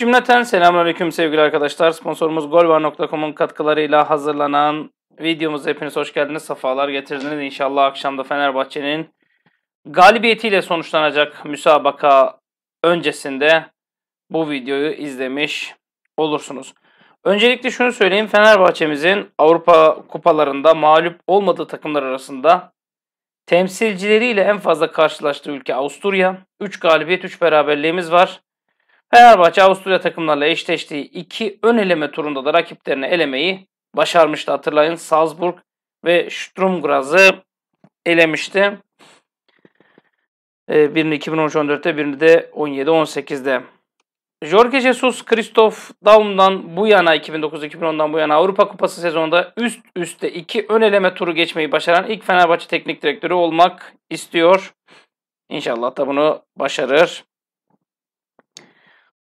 Cümleten selamünaleyküm sevgili arkadaşlar. Sponsorumuz golvar.com'un katkılarıyla hazırlanan videomuz hepiniz hoş geldiniz. Safalar getirdiniz. İnşallah akşamda Fenerbahçe'nin galibiyetiyle sonuçlanacak müsabaka öncesinde bu videoyu izlemiş olursunuz. Öncelikle şunu söyleyeyim. Fenerbahçe'mizin Avrupa kupalarında mağlup olmadığı takımlar arasında temsilcileriyle en fazla karşılaştığı ülke Avusturya. 3 galibiyet, 3 beraberliğimiz var. Fenerbahçe Avusturya takımlarıyla eşleştiği iki ön eleme turunda da rakiplerini elemeyi başarmıştı. Hatırlayın Salzburg ve Sturm Graz'ı elemişti. Ee, birini 2013-14'te birini de 17-18'de. Jorge Jesus, Christoph Daum'dan bu yana 2009-2010'dan bu yana Avrupa Kupası sezonunda üst üste iki ön eleme turu geçmeyi başaran ilk Fenerbahçe teknik direktörü olmak istiyor. İnşallah da bunu başarır.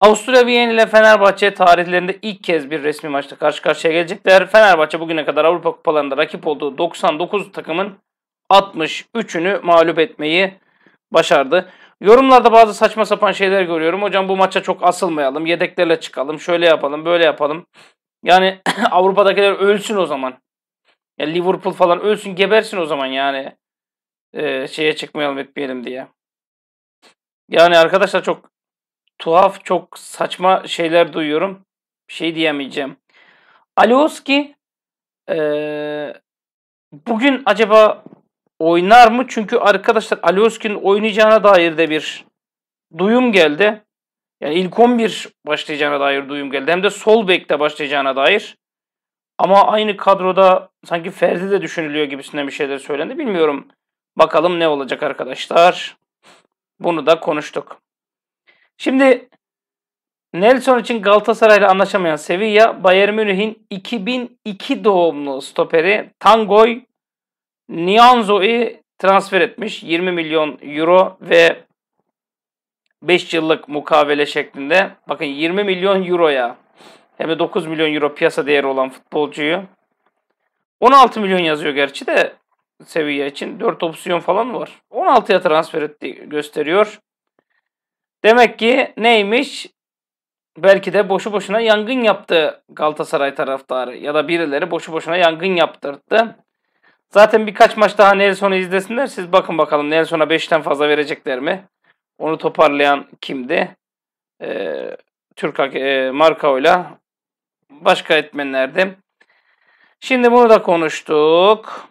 Avusturya Viyana ile Fenerbahçe tarihlerinde ilk kez bir resmi maçta karşı karşıya gelecekler. Fenerbahçe bugüne kadar Avrupa Kupalarında rakip olduğu 99 takımın 63'ünü mağlup etmeyi başardı. Yorumlarda bazı saçma sapan şeyler görüyorum. Hocam bu maça çok asılmayalım. Yedeklerle çıkalım. Şöyle yapalım, böyle yapalım. Yani Avrupa'dakiler ölsün o zaman. Ya Liverpool falan ölsün, gebersin o zaman yani. Ee, şeye çıkmayalım etmeyelim diye. Yani arkadaşlar çok tuhaf çok saçma şeyler duyuyorum. Bir şey diyemeyeceğim. Alioski e, bugün acaba oynar mı? Çünkü arkadaşlar Alioski'nin oynayacağına dair de bir duyum geldi. Yani ilk 11 başlayacağına dair duyum geldi. Hem de sol bekte başlayacağına dair. Ama aynı kadroda sanki Ferdi de düşünülüyor gibisinden bir şeyler söylendi. Bilmiyorum. Bakalım ne olacak arkadaşlar. Bunu da konuştuk. Şimdi Nelson için Galatasaray'la anlaşamayan Sevilla, Bayern Münih'in 2002 doğumlu stoperi Tangoy Nianzo'yu transfer etmiş. 20 milyon euro ve 5 yıllık mukavele şeklinde. Bakın 20 milyon euroya hem de 9 milyon euro piyasa değeri olan futbolcuyu 16 milyon yazıyor gerçi de Sevilla için. 4 opsiyon falan var. 16'ya transfer etti gösteriyor. Demek ki neymiş? Belki de boşu boşuna yangın yaptı Galatasaray taraftarı ya da birileri boşu boşuna yangın yaptırdı. Zaten birkaç maç daha Nelson'u izlesinler. Siz bakın bakalım Nelson'a 5'ten fazla verecekler mi? Onu toparlayan kimdi? Ee, Türk e, Markao'yla başka etmenlerdi. Şimdi bunu da konuştuk.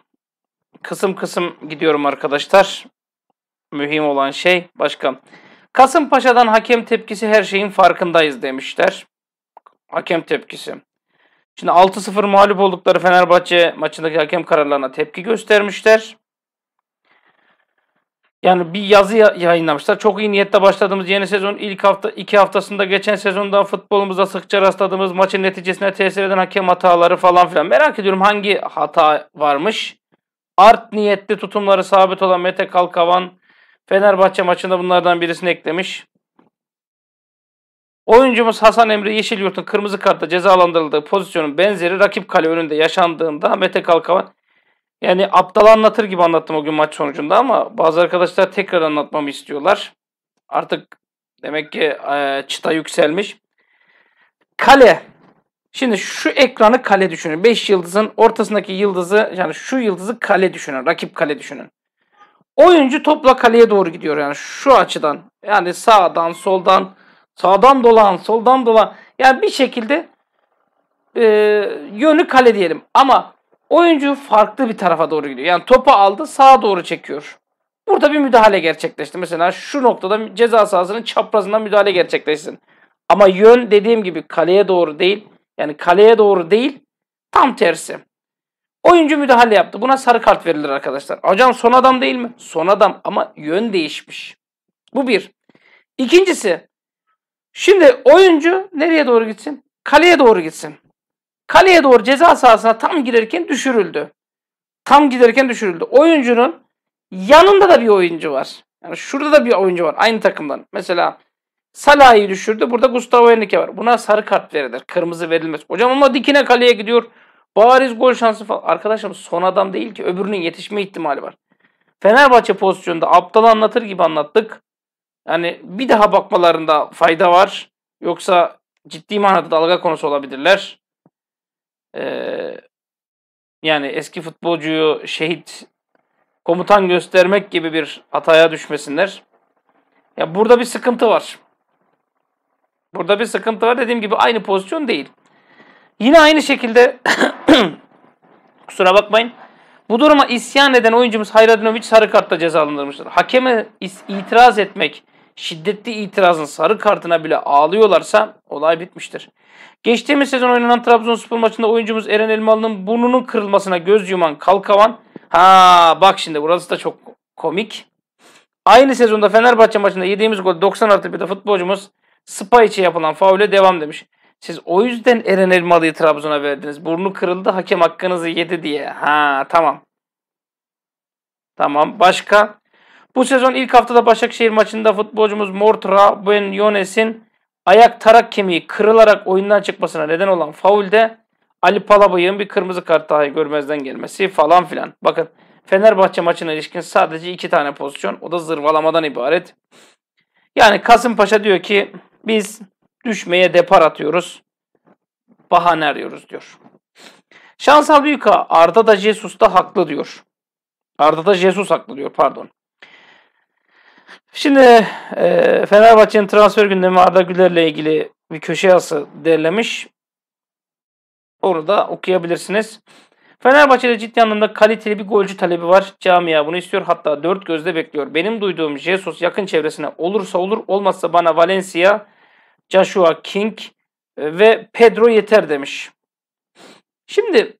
Kısım kısım gidiyorum arkadaşlar. Mühim olan şey başkan. Kasımpaşa'dan hakem tepkisi her şeyin farkındayız demişler. Hakem tepkisi. Şimdi 6-0 mağlup oldukları Fenerbahçe maçındaki hakem kararlarına tepki göstermişler. Yani bir yazı yayınlamışlar. Çok iyi niyette başladığımız yeni sezon ilk hafta iki haftasında geçen sezonda futbolumuza sıkça rastladığımız maçın neticesine tesir eden hakem hataları falan filan. Merak ediyorum hangi hata varmış? Art niyetli tutumları sabit olan Mete Kalkavan Fenerbahçe maçında bunlardan birisini eklemiş. Oyuncumuz Hasan Emre Yeşilyurt'un kırmızı kartla cezalandırıldığı pozisyonun benzeri rakip kale önünde yaşandığında Mete Kalkavan yani aptal anlatır gibi anlattım o gün maç sonucunda ama bazı arkadaşlar tekrar anlatmamı istiyorlar. Artık demek ki e, çıta yükselmiş. Kale. Şimdi şu ekranı kale düşünün. 5 yıldızın ortasındaki yıldızı yani şu yıldızı kale düşünün. Rakip kale düşünün. Oyuncu topla kaleye doğru gidiyor yani şu açıdan. Yani sağdan, soldan, sağdan dolan, soldan dolan. Yani bir şekilde e, yönü kale diyelim. Ama oyuncu farklı bir tarafa doğru gidiyor. Yani topu aldı sağa doğru çekiyor. Burada bir müdahale gerçekleşti. Mesela şu noktada ceza sahasının çaprazından müdahale gerçekleşsin. Ama yön dediğim gibi kaleye doğru değil. Yani kaleye doğru değil. Tam tersi. Oyuncu müdahale yaptı. Buna sarı kart verilir arkadaşlar. Hocam son adam değil mi? Son adam ama yön değişmiş. Bu bir. İkincisi şimdi oyuncu nereye doğru gitsin? Kaleye doğru gitsin. Kaleye doğru ceza sahasına tam girerken düşürüldü. Tam giderken düşürüldü. Oyuncunun yanında da bir oyuncu var. Yani şurada da bir oyuncu var aynı takımdan. Mesela Salah'ı düşürdü. Burada Gustavo Henrique var. Buna sarı kart verilir. Kırmızı verilmez. Hocam ama dikine kaleye gidiyor. Bariz gol şansı falan. Arkadaşım son adam değil ki öbürünün yetişme ihtimali var. Fenerbahçe pozisyonda aptal anlatır gibi anlattık. Yani bir daha bakmalarında fayda var. Yoksa ciddi manada dalga konusu olabilirler. Ee, yani eski futbolcuyu şehit komutan göstermek gibi bir hataya düşmesinler. Ya burada bir sıkıntı var. Burada bir sıkıntı var. Dediğim gibi aynı pozisyon değil. Yine aynı şekilde kusura bakmayın. Bu duruma isyan eden oyuncumuz Hayradinovic sarı kartla cezalandırılmıştır. Hakeme itiraz etmek, şiddetli itirazın sarı kartına bile ağlıyorlarsa olay bitmiştir. Geçtiğimiz sezon oynanan Trabzonspor maçında oyuncumuz Eren Elmalı'nın burnunun kırılmasına göz yuman Kalkavan. Ha bak şimdi burası da çok komik. Aynı sezonda Fenerbahçe maçında yediğimiz gol 90 artı bir de futbolcumuz Spa yapılan faule devam demiş. Siz o yüzden Eren Elmalı'yı Trabzon'a verdiniz. Burnu kırıldı hakem hakkınızı yedi diye. Ha tamam. Tamam başka. Bu sezon ilk haftada Başakşehir maçında futbolcumuz Mortra Ben Yones'in ayak tarak kemiği kırılarak oyundan çıkmasına neden olan faulde Ali Palabay'ın bir kırmızı kart daha görmezden gelmesi falan filan. Bakın Fenerbahçe maçına ilişkin sadece iki tane pozisyon. O da zırvalamadan ibaret. Yani Kasımpaşa diyor ki biz düşmeye depar atıyoruz. Bahane arıyoruz diyor. Şansal büyük. Arda da Jesus da haklı diyor. Arda da Jesus haklı diyor pardon. Şimdi e, Fenerbahçe'nin transfer gündemi Arda Güler'le ilgili bir köşe yazısı derlemiş. Orada okuyabilirsiniz. Fenerbahçe'de ciddi anlamda kaliteli bir golcü talebi var. Camia bunu istiyor. Hatta dört gözle bekliyor. Benim duyduğum Jesus yakın çevresine olursa olur olmazsa bana Valencia Joshua King e, ve Pedro yeter demiş. Şimdi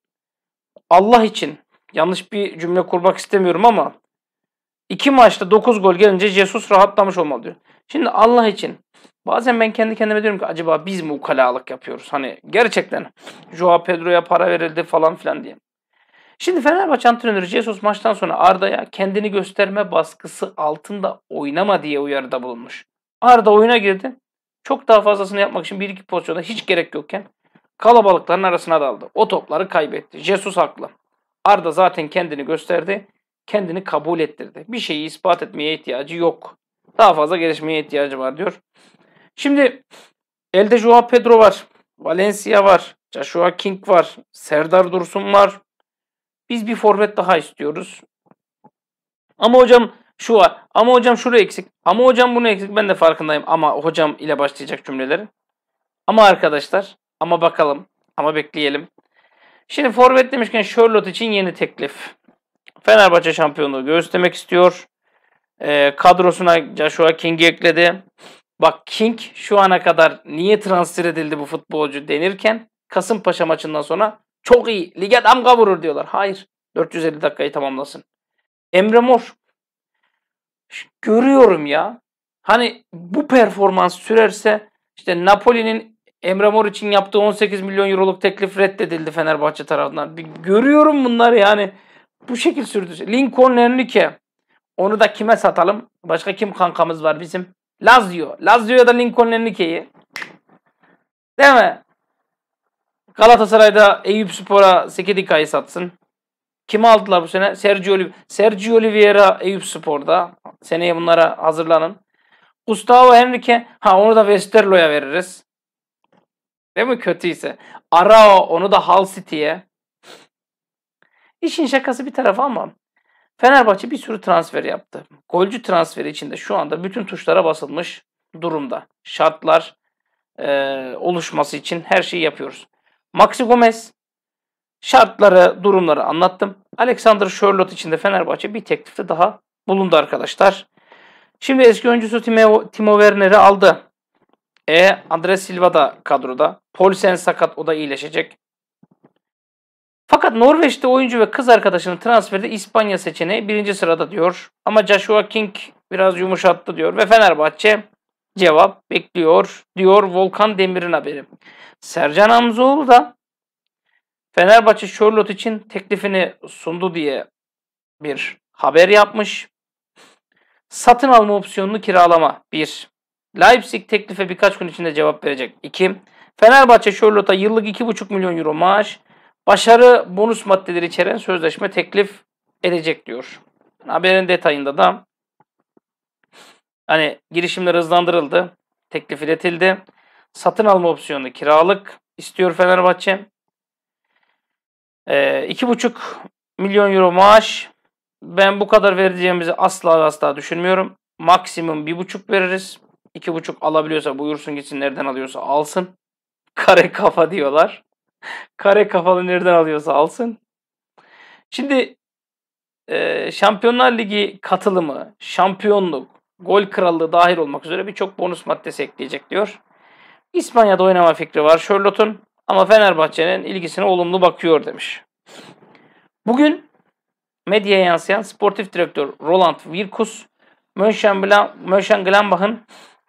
Allah için yanlış bir cümle kurmak istemiyorum ama iki maçta 9 gol gelince Jesus rahatlamış olmalı diyor. Şimdi Allah için bazen ben kendi kendime diyorum ki acaba biz mi ukalalık yapıyoruz? Hani gerçekten Joao Pedro'ya para verildi falan filan diye. Şimdi Fenerbahçe antrenörü Jesus maçtan sonra Arda'ya kendini gösterme baskısı altında oynama diye uyarıda bulunmuş. Arda oyuna girdi. Çok daha fazlasını yapmak için bir iki pozisyonda hiç gerek yokken kalabalıkların arasına daldı. O topları kaybetti. Jesus haklı. Arda zaten kendini gösterdi. Kendini kabul ettirdi. Bir şeyi ispat etmeye ihtiyacı yok. Daha fazla gelişmeye ihtiyacı var diyor. Şimdi elde Joao Pedro var. Valencia var. Joshua King var. Serdar Dursun var. Biz bir forvet daha istiyoruz. Ama hocam şu var. Ama hocam şuraya eksik. Ama hocam bunu eksik. Ben de farkındayım. Ama hocam ile başlayacak cümleleri. Ama arkadaşlar. Ama bakalım. Ama bekleyelim. Şimdi forvet demişken Charlotte için yeni teklif. Fenerbahçe şampiyonluğu göstermek istiyor. E, kadrosuna Joshua King ekledi. Bak King şu ana kadar niye transfer edildi bu futbolcu denirken Kasımpaşa maçından sonra çok iyi. Lige damga vurur diyorlar. Hayır. 450 dakikayı tamamlasın. Emre Mor Görüyorum ya. Hani bu performans sürerse işte Napoli'nin Emre Mor için yaptığı 18 milyon euroluk teklif reddedildi Fenerbahçe tarafından. Bir görüyorum bunları yani. Bu şekil sürdü. Lincoln Enrique. Onu da kime satalım? Başka kim kankamız var bizim? Lazio. Lazio ya da Lincoln Enrique'yi. Değil mi? Galatasaray'da Eyüp Spor'a Sekedika'yı satsın. Kimi aldılar bu sene? Sergio, Sergio Oliveira Eyüp Spor'da. Seneye bunlara hazırlanın. Gustavo Henrique ha onu da Westerlo'ya veririz. Değil mi kötüyse? Arao onu da Hull City'ye. İşin şakası bir tarafı ama Fenerbahçe bir sürü transfer yaptı. Golcü transferi içinde şu anda bütün tuşlara basılmış durumda. Şartlar e, oluşması için her şeyi yapıyoruz. Maxi Gomez şartları, durumları anlattım. Alexander Sherlock için de Fenerbahçe bir teklifte daha bulundu arkadaşlar. Şimdi eski oyuncusu Timo, Timo Werner'i aldı. E Andres Silva da kadroda. Polisen sakat o da iyileşecek. Fakat Norveç'te oyuncu ve kız arkadaşının transferde İspanya seçeneği birinci sırada diyor. Ama Joshua King biraz yumuşattı diyor. Ve Fenerbahçe cevap bekliyor diyor Volkan Demir'in haberi. Sercan Hamzoğlu da Fenerbahçe Charlotte için teklifini sundu diye bir haber yapmış. Satın alma opsiyonunu kiralama. 1. Leipzig teklife birkaç gün içinde cevap verecek. 2. Fenerbahçe Charlotte'a yıllık 2,5 milyon euro maaş, başarı bonus maddeleri içeren sözleşme teklif edecek diyor. Haberin detayında da hani girişimler hızlandırıldı, teklif iletildi. Satın alma opsiyonu kiralık istiyor Fenerbahçe. E, ee, 2,5 milyon euro maaş, ben bu kadar vereceğimizi asla asla düşünmüyorum. Maksimum bir buçuk veririz. İki buçuk alabiliyorsa buyursun gitsin nereden alıyorsa alsın. Kare kafa diyorlar. Kare kafalı nereden alıyorsa alsın. Şimdi e, Şampiyonlar Ligi katılımı, şampiyonluk, gol krallığı dahil olmak üzere birçok bonus maddesi ekleyecek diyor. İspanya'da oynama fikri var Charlotte'un ama Fenerbahçe'nin ilgisine olumlu bakıyor demiş. Bugün medyaya yansıyan sportif direktör Roland Wirkus, Mönchengladbach'ın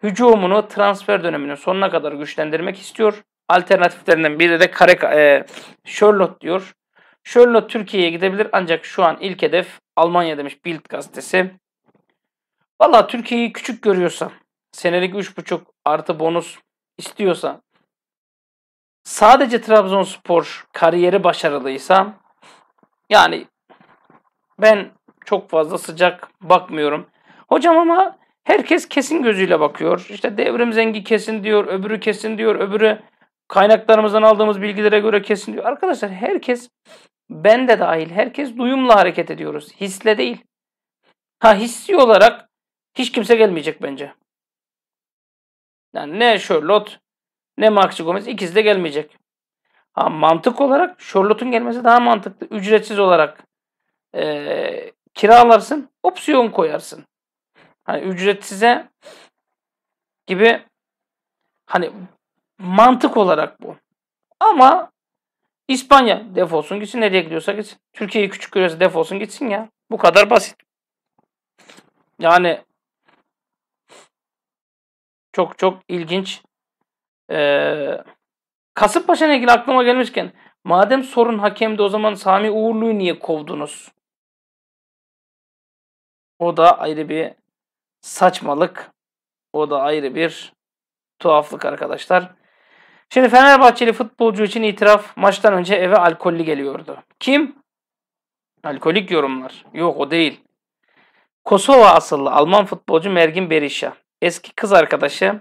hücumunu transfer döneminin sonuna kadar güçlendirmek istiyor. Alternatiflerinden biri de Karek e, Charlotte diyor. Charlotte Türkiye'ye gidebilir ancak şu an ilk hedef Almanya demiş Bild gazetesi. Valla Türkiye'yi küçük görüyorsa, senelik 3,5 artı bonus istiyorsa, sadece Trabzonspor kariyeri başarılıysa, yani ben çok fazla sıcak bakmıyorum. Hocam ama herkes kesin gözüyle bakıyor. İşte devrim zengi kesin diyor, öbürü kesin diyor, öbürü kaynaklarımızdan aldığımız bilgilere göre kesin diyor. Arkadaşlar herkes ben de dahil herkes duyumla hareket ediyoruz. Hisle değil. Ha hissi olarak hiç kimse gelmeyecek bence. Yani ne Charlotte ne Maxi Gomez ikisi de gelmeyecek. Ha, mantık olarak Charlotte'un gelmesi daha mantıklı. Ücretsiz olarak e, kiralarsın, opsiyon koyarsın. Hani ücretsize gibi hani mantık olarak bu. Ama İspanya defolsun gitsin nereye gidiyorsa gitsin. Türkiye'yi küçük görüyorsa defolsun gitsin ya. Bu kadar basit. Yani çok çok ilginç. Ee, Kasımpaşa'yla ilgili aklıma gelmişken madem sorun hakemdi o zaman Sami Uğurlu'yu niye kovdunuz? O da ayrı bir saçmalık. O da ayrı bir tuhaflık arkadaşlar. Şimdi Fenerbahçeli futbolcu için itiraf maçtan önce eve alkollü geliyordu. Kim? Alkolik yorumlar. Yok o değil. Kosova asıllı Alman futbolcu Mergin Berisha. Eski kız arkadaşı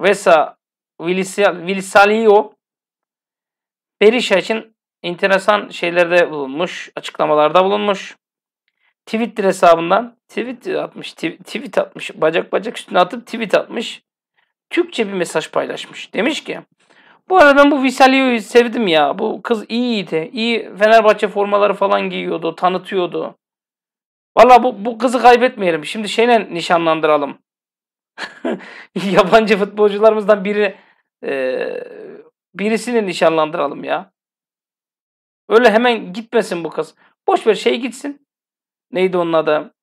Vesa Vilisalio Berisha için enteresan şeylerde bulunmuş, açıklamalarda bulunmuş. Twitter hesabından Twitter atmış, tweet atmış, bacak bacak üstüne atıp tweet atmış. Türkçe bir mesaj paylaşmış. Demiş ki bu aradan bu Visalio'yu sevdim ya. Bu kız iyiydi. İyi Fenerbahçe formaları falan giyiyordu, tanıtıyordu. Valla bu, bu kızı kaybetmeyelim. Şimdi şeyle nişanlandıralım. Yabancı futbolcularımızdan biri e, birisini nişanlandıralım ya. Öyle hemen gitmesin bu kız. Boş ver şey gitsin neydi onun adı?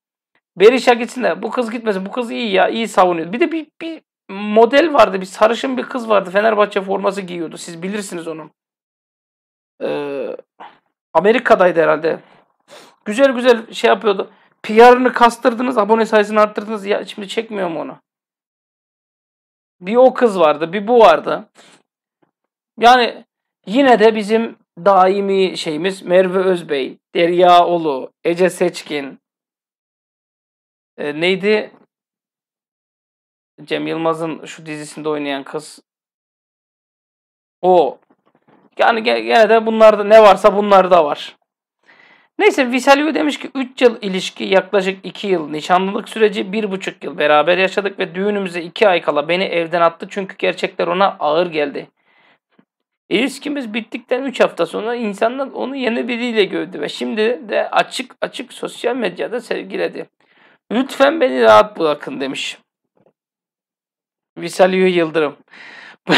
Berisha gitsin de bu kız gitmesin. Bu kız iyi ya. iyi savunuyor. Bir de bir, bir model vardı. Bir sarışın bir kız vardı. Fenerbahçe forması giyiyordu. Siz bilirsiniz onu. Ee, Amerika'daydı herhalde. Güzel güzel şey yapıyordu. PR'ını kastırdınız. Abone sayısını arttırdınız. Ya şimdi çekmiyor mu onu? Bir o kız vardı. Bir bu vardı. Yani yine de bizim daimi şeyimiz Merve Özbey, Derya Olu, Ece Seçkin. E, neydi? Cem Yılmaz'ın şu dizisinde oynayan kız. O. Yani gene de bunlarda ne varsa bunlarda var. Neyse Visalio demiş ki 3 yıl ilişki yaklaşık 2 yıl nişanlılık süreci 1,5 yıl beraber yaşadık ve düğünümüze 2 ay kala beni evden attı çünkü gerçekler ona ağır geldi. E ilişkimiz bittikten 3 hafta sonra insanlar onu yeni biriyle gördü ve şimdi de açık açık sosyal medyada sevgiledi. Lütfen beni rahat bırakın demiş. Visalio Yıldırım.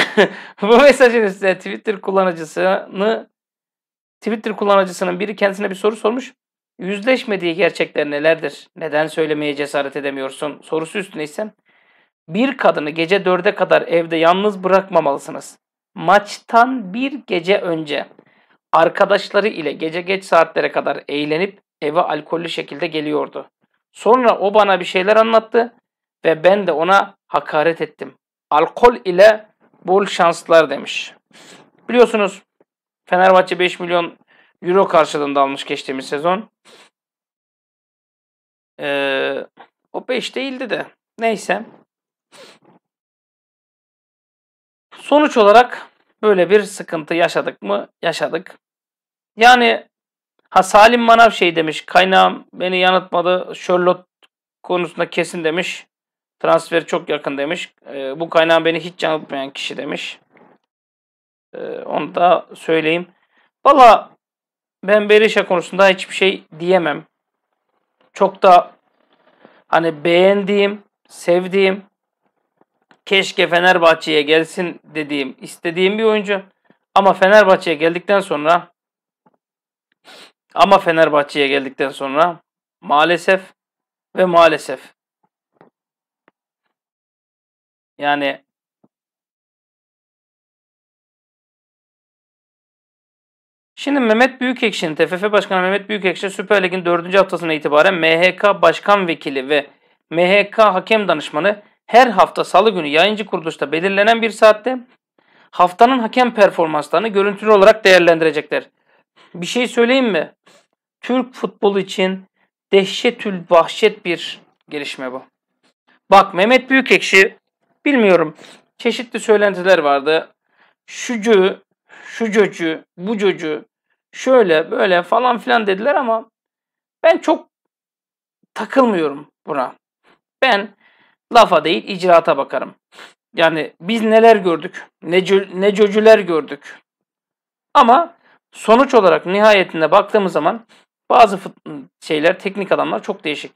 Bu mesajın üstüne Twitter kullanıcısını Twitter kullanıcısının biri kendisine bir soru sormuş. Yüzleşmediği gerçekler nelerdir? Neden söylemeye cesaret edemiyorsun? Sorusu üstüne ise bir kadını gece dörde kadar evde yalnız bırakmamalısınız maçtan bir gece önce arkadaşları ile gece geç saatlere kadar eğlenip eve alkollü şekilde geliyordu. Sonra o bana bir şeyler anlattı ve ben de ona hakaret ettim. Alkol ile bol şanslar demiş. Biliyorsunuz Fenerbahçe 5 milyon euro karşılığında almış geçtiğimiz sezon. Ee, o 5 değildi de. Neyse. Sonuç olarak Böyle bir sıkıntı yaşadık mı? Yaşadık. Yani ha Salim Manav şey demiş. Kaynağım beni yanıtmadı. Sherlock konusunda kesin demiş. Transfer çok yakın demiş. E, bu kaynağım beni hiç yanıltmayan kişi demiş. E, onu da söyleyeyim. Valla ben Berisha şey konusunda hiçbir şey diyemem. Çok da hani beğendiğim, sevdiğim keşke Fenerbahçe'ye gelsin dediğim, istediğim bir oyuncu. Ama Fenerbahçe'ye geldikten sonra ama Fenerbahçe'ye geldikten sonra maalesef ve maalesef yani Şimdi Mehmet Büyükekşi'nin TFF Başkanı Mehmet Büyükekşi Süper Lig'in 4. haftasına itibaren MHK Başkan Vekili ve MHK Hakem Danışmanı her hafta salı günü yayıncı kuruluşta belirlenen bir saatte haftanın hakem performanslarını görüntülü olarak değerlendirecekler. Bir şey söyleyeyim mi? Türk futbolu için dehşetül vahşet bir gelişme bu. Bak Mehmet Büyükekşi bilmiyorum çeşitli söylentiler vardı. Şucu, bu bucocu şöyle böyle falan filan dediler ama ben çok takılmıyorum buna. Ben Lafa değil icraata bakarım. Yani biz neler gördük, ne necöcüler gördük. Ama sonuç olarak nihayetinde baktığımız zaman bazı şeyler, teknik adamlar çok değişik.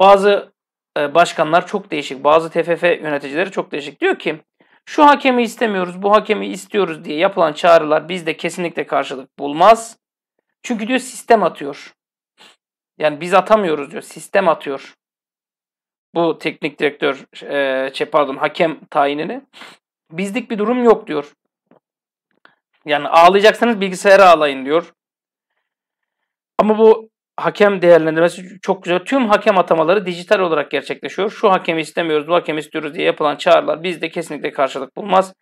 Bazı e, başkanlar çok değişik. Bazı TFF yöneticileri çok değişik. Diyor ki şu hakemi istemiyoruz, bu hakemi istiyoruz diye yapılan çağrılar bizde kesinlikle karşılık bulmaz. Çünkü diyor sistem atıyor. Yani biz atamıyoruz diyor. Sistem atıyor bu teknik direktör e, şey pardon hakem tayinini. Bizlik bir durum yok diyor. Yani ağlayacaksanız bilgisayara ağlayın diyor. Ama bu hakem değerlendirmesi çok güzel. Tüm hakem atamaları dijital olarak gerçekleşiyor. Şu hakemi istemiyoruz, bu hakemi istiyoruz diye yapılan çağrılar bizde kesinlikle karşılık bulmaz.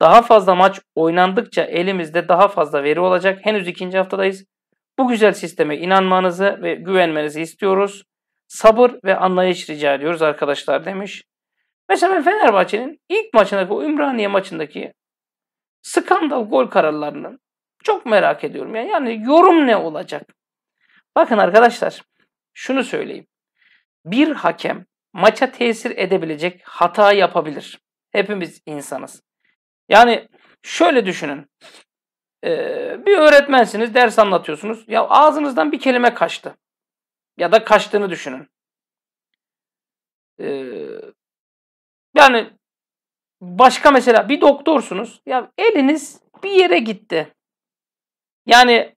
Daha fazla maç oynandıkça elimizde daha fazla veri olacak. Henüz ikinci haftadayız. Bu güzel sisteme inanmanızı ve güvenmenizi istiyoruz sabır ve anlayış rica ediyoruz arkadaşlar demiş. Mesela Fenerbahçe'nin ilk maçındaki o Ümraniye maçındaki skandal gol kararlarının çok merak ediyorum. Yani, yani yorum ne olacak? Bakın arkadaşlar şunu söyleyeyim. Bir hakem maça tesir edebilecek hata yapabilir. Hepimiz insanız. Yani şöyle düşünün. Ee, bir öğretmensiniz, ders anlatıyorsunuz. Ya ağzınızdan bir kelime kaçtı. Ya da kaçtığını düşünün. Ee, yani başka mesela bir doktorsunuz. Ya eliniz bir yere gitti. Yani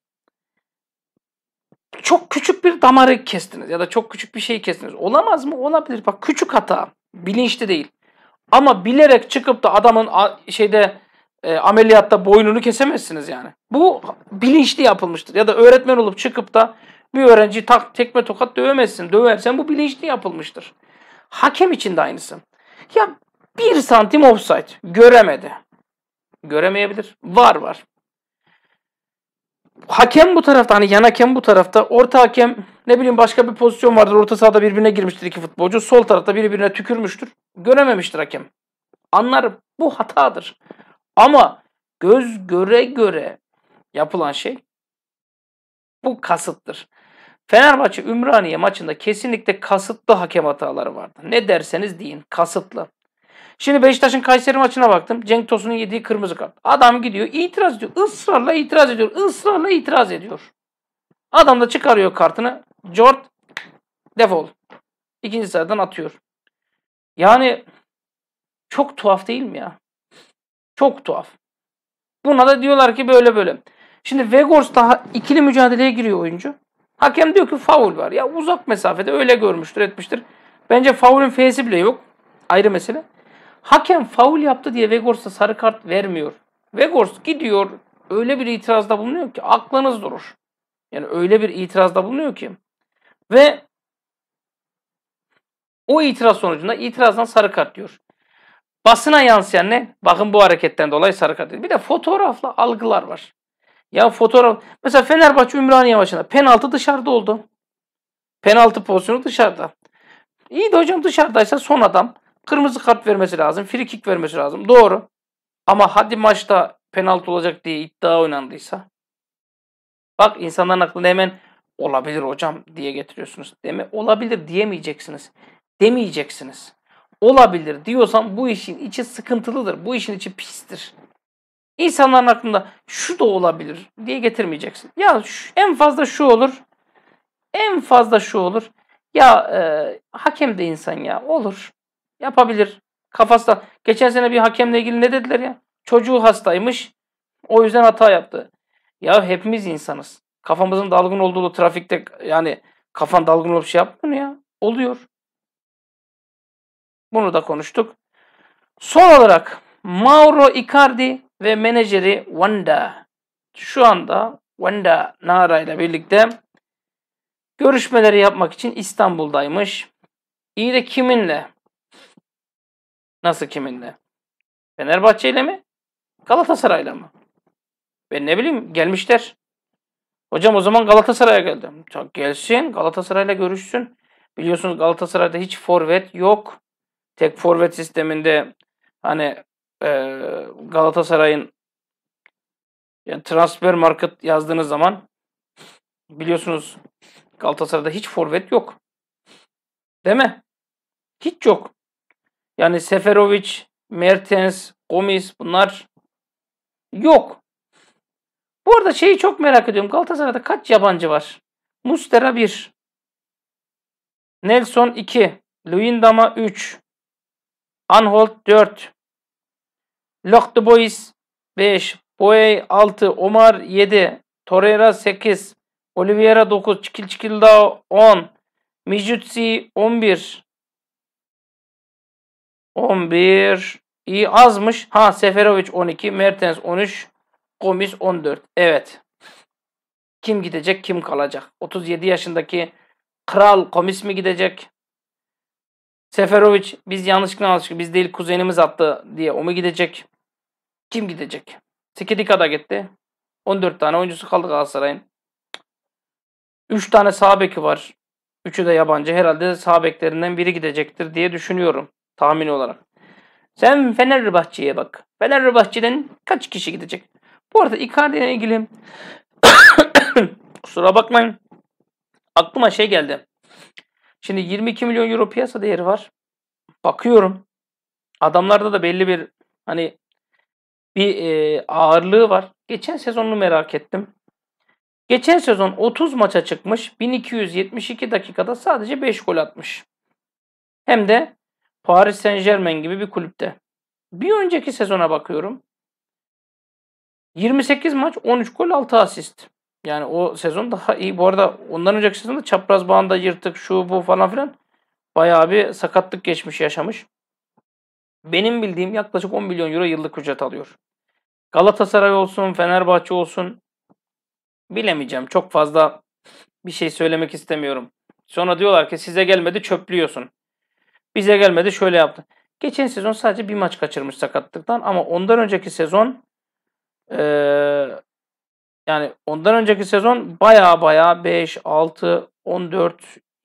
çok küçük bir damarı kestiniz ya da çok küçük bir şey kestiniz. Olamaz mı? Olabilir. Bak küçük hata. Bilinçli değil. Ama bilerek çıkıp da adamın şeyde e, ameliyatta boynunu kesemezsiniz yani. Bu bilinçli yapılmıştır. Ya da öğretmen olup çıkıp da bir öğrenci tak tekme tokat dövemezsin. Döversen bu bilinçli yapılmıştır. Hakem için de aynısı. Ya bir santim offside göremedi. Göremeyebilir. Var var. Hakem bu tarafta hani yan hakem bu tarafta. Orta hakem ne bileyim başka bir pozisyon vardır. Orta sahada birbirine girmiştir iki futbolcu. Sol tarafta birbirine tükürmüştür. Görememiştir hakem. Anlar Bu hatadır. Ama göz göre göre yapılan şey bu kasıttır. Fenerbahçe Ümraniye maçında kesinlikle kasıtlı hakem hataları vardı. Ne derseniz deyin kasıtlı. Şimdi Beşiktaş'ın Kayseri maçına baktım. Cenk Tosun'un yediği kırmızı kart. Adam gidiyor itiraz ediyor. Israrla itiraz ediyor. Israrla itiraz ediyor. Adam da çıkarıyor kartını. Jort defol. İkinci sıradan atıyor. Yani çok tuhaf değil mi ya? Çok tuhaf. Buna da diyorlar ki böyle böyle. Şimdi Vegors daha ikili mücadeleye giriyor oyuncu. Hakem diyor ki faul var. Ya uzak mesafede öyle görmüştür etmiştir. Bence faulün F'si bile yok. Ayrı mesele. Hakem faul yaptı diye Vegors'a sarı kart vermiyor. Vegors gidiyor öyle bir itirazda bulunuyor ki aklınız durur. Yani öyle bir itirazda bulunuyor ki. Ve o itiraz sonucunda itirazdan sarı kart diyor. Basına yansıyan ne? Bakın bu hareketten dolayı sarı kart. Bir de fotoğrafla algılar var. Ya fotoğraf mesela Fenerbahçe Ümraniye maçında penaltı dışarıda oldu. Penaltı pozisyonu dışarıda. İyi de hocam dışarıdaysa son adam kırmızı kart vermesi lazım, free kick vermesi lazım. Doğru. Ama hadi maçta penaltı olacak diye iddia oynandıysa. Bak insanların aklına hemen olabilir hocam diye getiriyorsunuz. Deme olabilir diyemeyeceksiniz. Demeyeceksiniz. Olabilir diyorsan bu işin içi sıkıntılıdır. Bu işin içi pistir. İnsanların aklında şu da olabilir diye getirmeyeceksin. Ya şu, en fazla şu olur. En fazla şu olur. Ya e, hakem de insan ya. Olur. Yapabilir. Kafasında. Geçen sene bir hakemle ilgili ne dediler ya? Çocuğu hastaymış. O yüzden hata yaptı. Ya hepimiz insanız. Kafamızın dalgın olduğu trafikte yani kafan dalgın olup şey yapmıyor ya. Oluyor. Bunu da konuştuk. Son olarak Mauro Icardi ve menajeri Wanda şu anda Wanda Nara ile birlikte görüşmeleri yapmak için İstanbul'daymış. İyi de kiminle? Nasıl kiminle? Fenerbahçe ile mi? Galatasaray ile mi? Ben ne bileyim gelmişler. Hocam o zaman Galatasaray'a geldim. Çok gelsin Galatasaray'la görüşsün. Biliyorsunuz Galatasaray'da hiç forvet yok. Tek forvet sisteminde hani e, Galatasaray'ın yani transfer market yazdığınız zaman biliyorsunuz Galatasaray'da hiç forvet yok. Değil mi? Hiç yok. Yani Seferovic, Mertens, Gomis bunlar yok. Bu arada şeyi çok merak ediyorum. Galatasaray'da kaç yabancı var? Mustera 1. Nelson 2. Luyendama 3. Anholt 4. Lock Boys 5, Boye 6, Omar 7, Torreira 8, Oliveira 9, Çikil Çikil 10, Mijutsi 11. 11. İyi azmış. Ha Seferovic 12, Mertens 13, Gomis 14. Evet. Kim gidecek, kim kalacak? 37 yaşındaki Kral Gomis mi gidecek? Seferovic biz yanlışlıkla yanlışlıkla biz değil kuzenimiz attı diye o mu gidecek? Kim gidecek? Sikidika da gitti. 14 tane oyuncusu kaldı Galatasaray'ın. 3 tane sağ beki var. Üçü de yabancı. Herhalde sağ beklerinden biri gidecektir diye düşünüyorum. Tahmin olarak. Sen Fenerbahçe'ye bak. Fenerbahçe'den kaç kişi gidecek? Bu arada Icardi ile ilgili kusura bakmayın. Aklıma şey geldi. Şimdi 22 milyon euro piyasa değeri var. Bakıyorum. Adamlarda da belli bir hani bir e, ağırlığı var. Geçen sezonunu merak ettim. Geçen sezon 30 maça çıkmış. 1272 dakikada sadece 5 gol atmış. Hem de Paris Saint Germain gibi bir kulüpte. Bir önceki sezona bakıyorum. 28 maç 13 gol 6 asist. Yani o sezon daha iyi. Bu arada ondan önceki sezonda çapraz bağında yırtık şu bu falan filan bayağı bir sakatlık geçmiş yaşamış. Benim bildiğim yaklaşık 10 milyon euro yıllık ücret alıyor. Galatasaray olsun, Fenerbahçe olsun bilemeyeceğim. Çok fazla bir şey söylemek istemiyorum. Sonra diyorlar ki size gelmedi çöplüyorsun. Bize gelmedi şöyle yaptı. Geçen sezon sadece bir maç kaçırmış sakatlıktan ama ondan önceki sezon ee, yani ondan önceki sezon baya baya 5, 6, 14,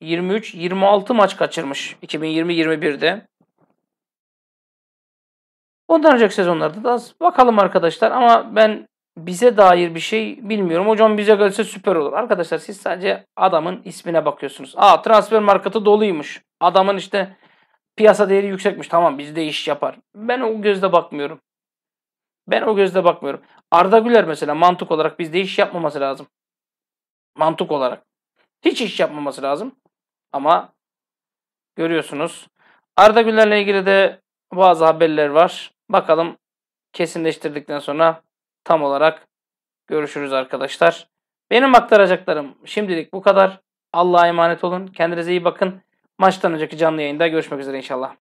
23, 26 maç kaçırmış 2020-21'de. Ondan önceki sezonlarda da bakalım arkadaşlar ama ben bize dair bir şey bilmiyorum. Hocam bize gelse süper olur. Arkadaşlar siz sadece adamın ismine bakıyorsunuz. Aa transfer marketi doluymuş. Adamın işte piyasa değeri yüksekmiş. Tamam bizde iş yapar. Ben o gözle bakmıyorum. Ben o gözle bakmıyorum. Arda Güler mesela mantık olarak bizde iş yapmaması lazım. Mantık olarak. Hiç iş yapmaması lazım. Ama görüyorsunuz. Arda Güler'le ilgili de bazı haberler var. Bakalım kesinleştirdikten sonra tam olarak görüşürüz arkadaşlar. Benim aktaracaklarım şimdilik bu kadar. Allah'a emanet olun. Kendinize iyi bakın. Maçtan önceki canlı yayında görüşmek üzere inşallah.